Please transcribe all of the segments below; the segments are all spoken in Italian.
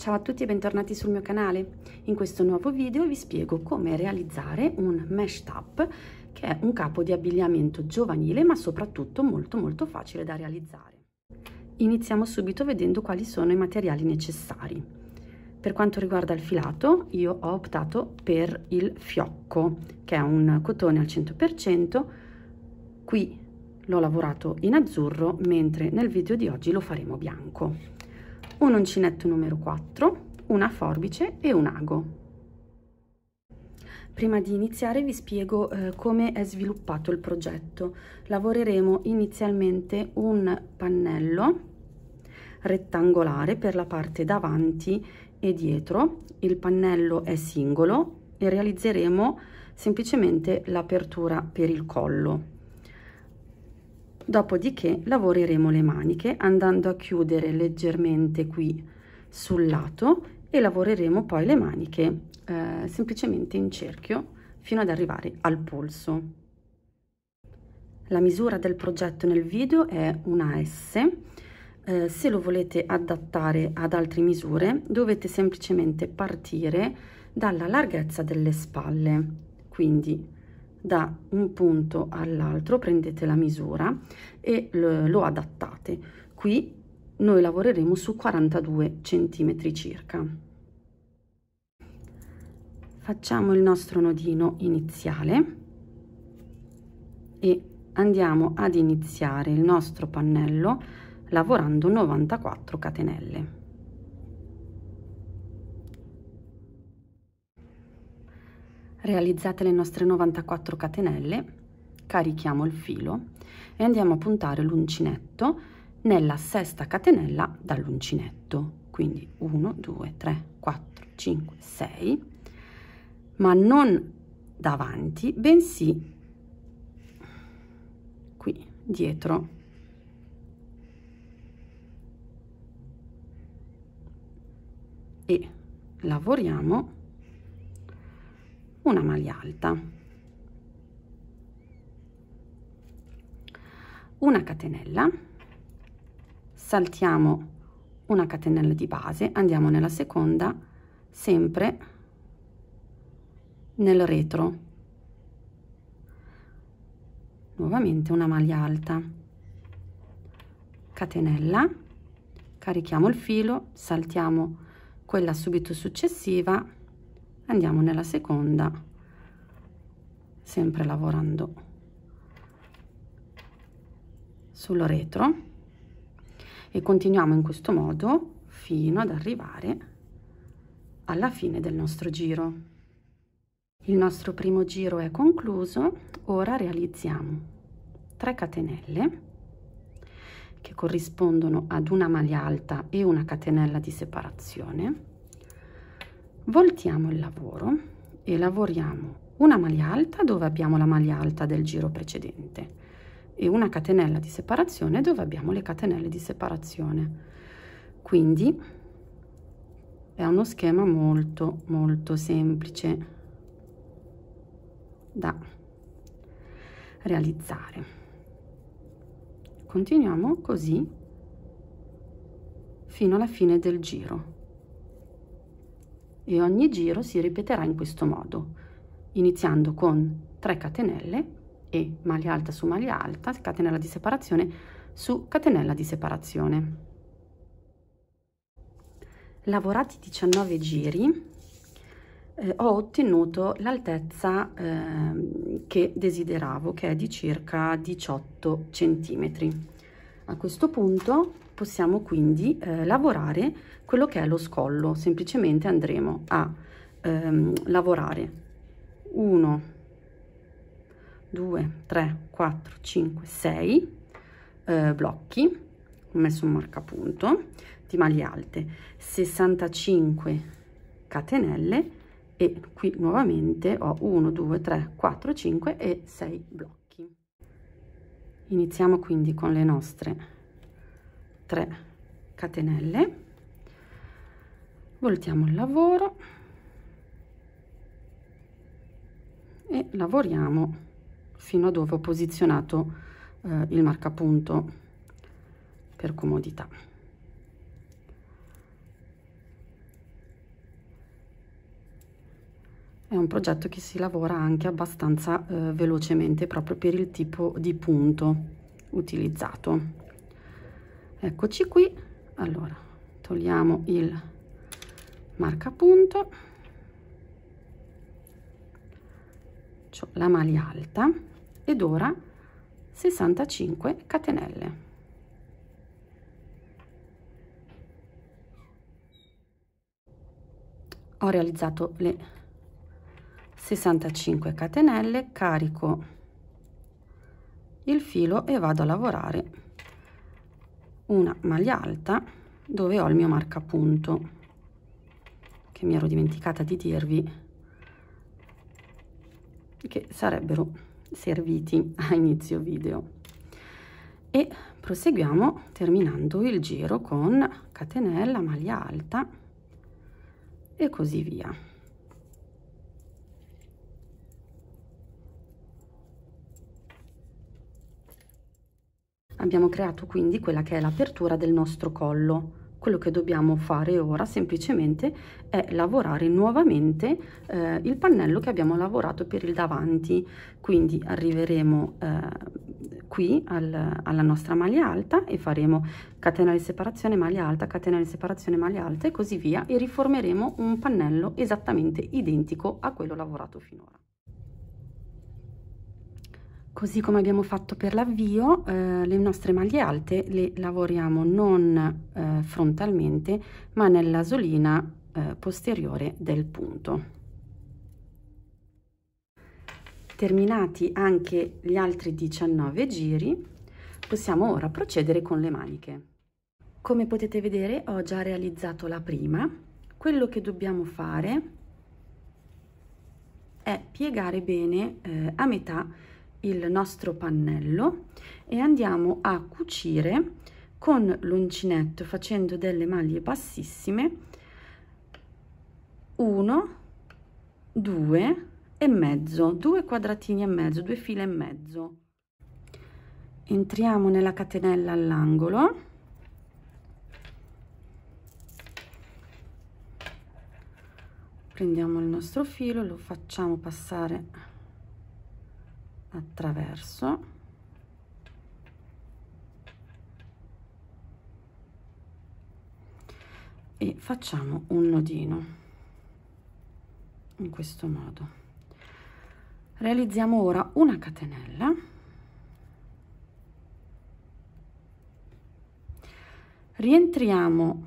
Ciao a tutti e bentornati sul mio canale. In questo nuovo video vi spiego come realizzare un mesh up che è un capo di abbigliamento giovanile ma soprattutto molto molto facile da realizzare. Iniziamo subito vedendo quali sono i materiali necessari. Per quanto riguarda il filato io ho optato per il fiocco che è un cotone al 100%, qui l'ho lavorato in azzurro mentre nel video di oggi lo faremo bianco un uncinetto numero 4, una forbice e un ago. Prima di iniziare vi spiego eh, come è sviluppato il progetto. Lavoreremo inizialmente un pannello rettangolare per la parte davanti e dietro. Il pannello è singolo e realizzeremo semplicemente l'apertura per il collo dopodiché lavoreremo le maniche andando a chiudere leggermente qui sul lato e lavoreremo poi le maniche eh, semplicemente in cerchio fino ad arrivare al polso la misura del progetto nel video è una S eh, se lo volete adattare ad altre misure dovete semplicemente partire dalla larghezza delle spalle quindi da un punto all'altro prendete la misura e lo, lo adattate qui noi lavoreremo su 42 centimetri circa facciamo il nostro nodino iniziale e andiamo ad iniziare il nostro pannello lavorando 94 catenelle Realizzate le nostre 94 catenelle, carichiamo il filo e andiamo a puntare l'uncinetto nella sesta catenella dall'uncinetto. Quindi 1, 2, 3, 4, 5, 6, ma non davanti, bensì qui dietro e lavoriamo una maglia alta una catenella saltiamo una catenella di base andiamo nella seconda sempre nel retro nuovamente una maglia alta catenella carichiamo il filo saltiamo quella subito successiva andiamo nella seconda sempre lavorando sul retro e continuiamo in questo modo fino ad arrivare alla fine del nostro giro il nostro primo giro è concluso ora realizziamo 3 catenelle che corrispondono ad una maglia alta e una catenella di separazione voltiamo il lavoro e lavoriamo una maglia alta dove abbiamo la maglia alta del giro precedente e una catenella di separazione dove abbiamo le catenelle di separazione quindi è uno schema molto molto semplice da realizzare continuiamo così fino alla fine del giro e ogni giro si ripeterà in questo modo iniziando con 3 catenelle e maglia alta su maglia alta catenella di separazione su catenella di separazione lavorati 19 giri eh, ho ottenuto l'altezza eh, che desideravo che è di circa 18 centimetri a questo punto possiamo quindi eh, lavorare quello che è lo scollo, semplicemente andremo a ehm, lavorare 1, 2, 3, 4, 5, 6 blocchi, ho messo un marcapunto di maglie alte, 65 catenelle e qui nuovamente ho 1, 2, 3, 4, 5 e 6 blocchi iniziamo quindi con le nostre 3 catenelle voltiamo il lavoro e lavoriamo fino a dove ho posizionato eh, il marcapunto per comodità è un progetto che si lavora anche abbastanza eh, velocemente proprio per il tipo di punto utilizzato eccoci qui allora togliamo il marca punto ho la maglia alta ed ora 65 catenelle ho realizzato le 65 catenelle carico il filo e vado a lavorare una maglia alta dove ho il mio marcapunto che mi ero dimenticata di dirvi che sarebbero serviti a inizio video e proseguiamo terminando il giro con catenella maglia alta e così via abbiamo creato quindi quella che è l'apertura del nostro collo quello che dobbiamo fare ora semplicemente è lavorare nuovamente eh, il pannello che abbiamo lavorato per il davanti quindi arriveremo eh, qui al, alla nostra maglia alta e faremo catena di separazione maglia alta catena di separazione maglia alta e così via e riformeremo un pannello esattamente identico a quello lavorato finora così come abbiamo fatto per l'avvio eh, le nostre maglie alte le lavoriamo non eh, frontalmente ma nella solina eh, posteriore del punto terminati anche gli altri 19 giri possiamo ora procedere con le maniche come potete vedere ho già realizzato la prima quello che dobbiamo fare è piegare bene eh, a metà il nostro pannello e andiamo a cucire con l'uncinetto facendo delle maglie bassissime 1 2 e mezzo due quadratini e mezzo due file e mezzo entriamo nella catenella all'angolo prendiamo il nostro filo lo facciamo passare attraverso e facciamo un nodino in questo modo realizziamo ora una catenella rientriamo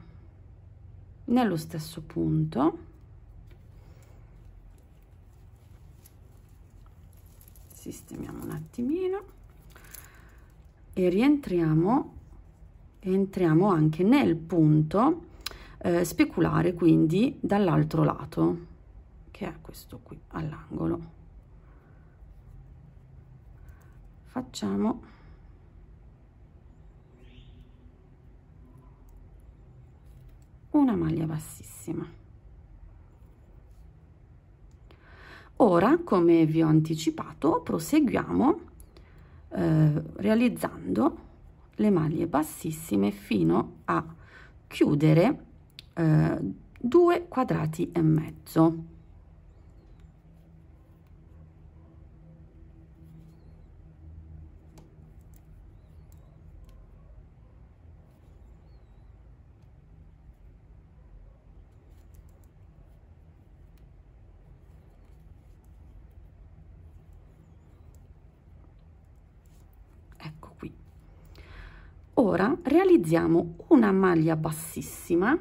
nello stesso punto sistemiamo un attimino e rientriamo entriamo anche nel punto eh, speculare quindi dall'altro lato che è questo qui all'angolo facciamo una maglia bassissima Ora, come vi ho anticipato, proseguiamo eh, realizzando le maglie bassissime fino a chiudere eh, due quadrati e mezzo Ora realizziamo una maglia bassissima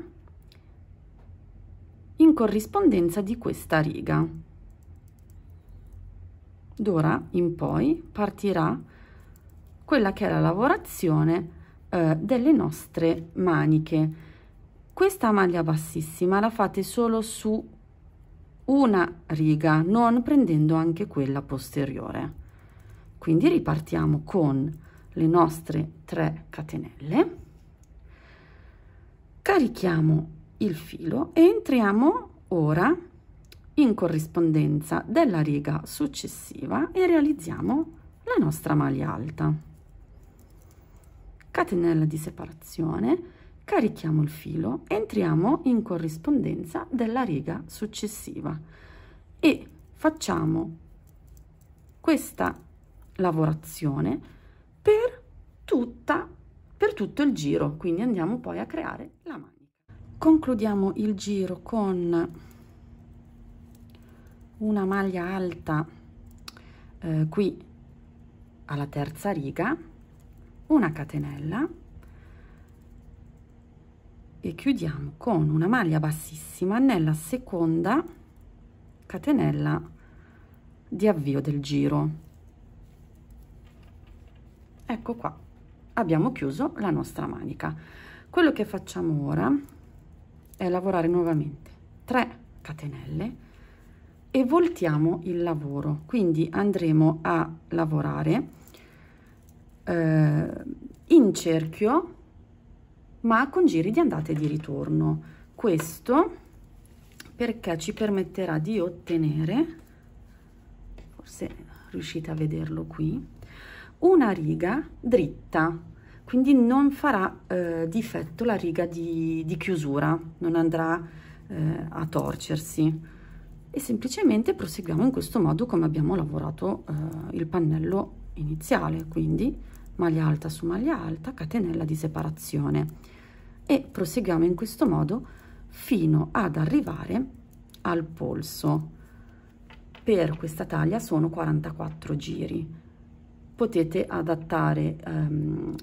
in corrispondenza di questa riga. D'ora in poi partirà quella che è la lavorazione eh, delle nostre maniche. Questa maglia bassissima la fate solo su una riga, non prendendo anche quella posteriore. Quindi ripartiamo con le nostre 3 catenelle carichiamo il filo e entriamo ora in corrispondenza della riga successiva e realizziamo la nostra maglia alta catenella di separazione carichiamo il filo entriamo in corrispondenza della riga successiva e facciamo questa lavorazione per, tutta, per tutto il giro, quindi andiamo poi a creare la manica. Concludiamo il giro con una maglia alta eh, qui alla terza riga, una catenella e chiudiamo con una maglia bassissima nella seconda catenella di avvio del giro ecco qua abbiamo chiuso la nostra manica quello che facciamo ora è lavorare nuovamente 3 catenelle e voltiamo il lavoro quindi andremo a lavorare eh, in cerchio ma con giri di andata e di ritorno questo perché ci permetterà di ottenere forse riuscite a vederlo qui una riga dritta, quindi non farà eh, difetto la riga di, di chiusura, non andrà eh, a torcersi. E semplicemente proseguiamo in questo modo come abbiamo lavorato eh, il pannello iniziale, quindi maglia alta su maglia alta, catenella di separazione. E proseguiamo in questo modo fino ad arrivare al polso. Per questa taglia sono 44 giri potete adattare ehm,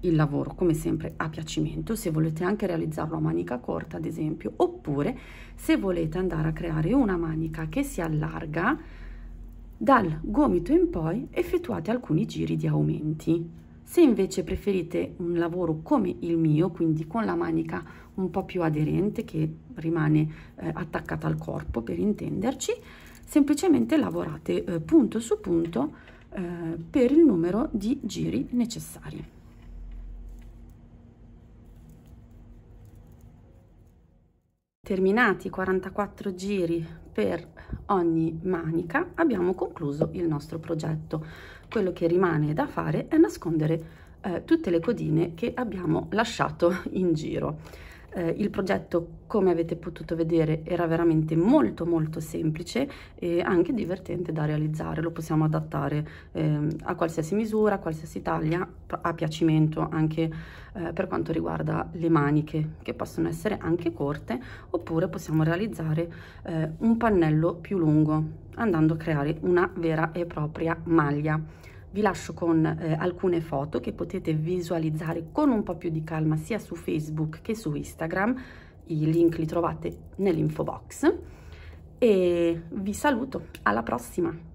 il lavoro come sempre a piacimento se volete anche realizzarlo a manica corta ad esempio oppure se volete andare a creare una manica che si allarga dal gomito in poi effettuate alcuni giri di aumenti se invece preferite un lavoro come il mio quindi con la manica un po più aderente che rimane eh, attaccata al corpo per intenderci semplicemente lavorate eh, punto su punto eh, per il numero di giri necessari. Terminati 44 giri per ogni manica abbiamo concluso il nostro progetto. Quello che rimane da fare è nascondere eh, tutte le codine che abbiamo lasciato in giro eh, il progetto come avete potuto vedere era veramente molto molto semplice e anche divertente da realizzare lo possiamo adattare eh, a qualsiasi misura a qualsiasi taglia a piacimento anche eh, per quanto riguarda le maniche che possono essere anche corte oppure possiamo realizzare eh, un pannello più lungo andando a creare una vera e propria maglia vi lascio con eh, alcune foto che potete visualizzare con un po' più di calma sia su Facebook che su Instagram, i link li trovate nell'info box e vi saluto, alla prossima!